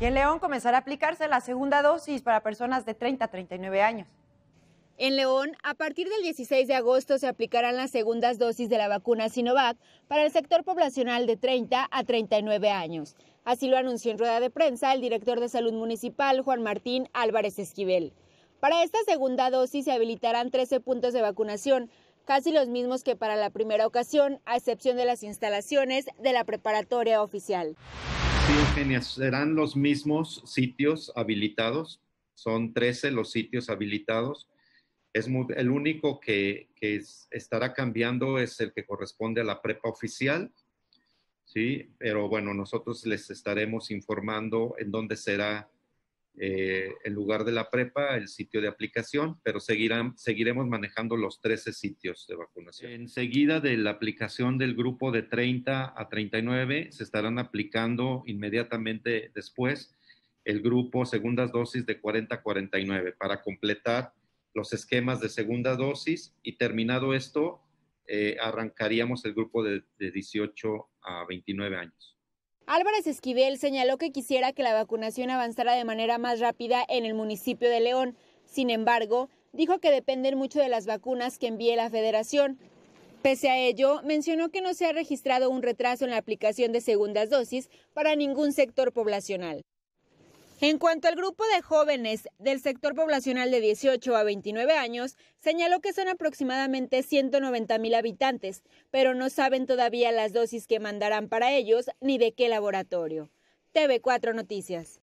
Y en León comenzará a aplicarse la segunda dosis para personas de 30 a 39 años. En León, a partir del 16 de agosto se aplicarán las segundas dosis de la vacuna Sinovac para el sector poblacional de 30 a 39 años. Así lo anunció en rueda de prensa el director de salud municipal, Juan Martín Álvarez Esquivel. Para esta segunda dosis se habilitarán 13 puntos de vacunación, casi los mismos que para la primera ocasión, a excepción de las instalaciones de la preparatoria oficial serán los mismos sitios habilitados. Son 13 los sitios habilitados. Es el único que, estará cambiando es el que corresponde a la prepa oficial. Sí, pero bueno, nosotros les estaremos informando en dónde será eh, en lugar de la prepa, el sitio de aplicación, pero seguirán, seguiremos manejando los 13 sitios de vacunación. Enseguida de la aplicación del grupo de 30 a 39, se estarán aplicando inmediatamente después el grupo segundas dosis de 40 a 49 para completar los esquemas de segunda dosis y terminado esto, eh, arrancaríamos el grupo de, de 18 a 29 años. Álvarez Esquivel señaló que quisiera que la vacunación avanzara de manera más rápida en el municipio de León. Sin embargo, dijo que dependen mucho de las vacunas que envíe la federación. Pese a ello, mencionó que no se ha registrado un retraso en la aplicación de segundas dosis para ningún sector poblacional. En cuanto al grupo de jóvenes del sector poblacional de 18 a 29 años, señaló que son aproximadamente 190 mil habitantes, pero no saben todavía las dosis que mandarán para ellos ni de qué laboratorio. TV4 Noticias.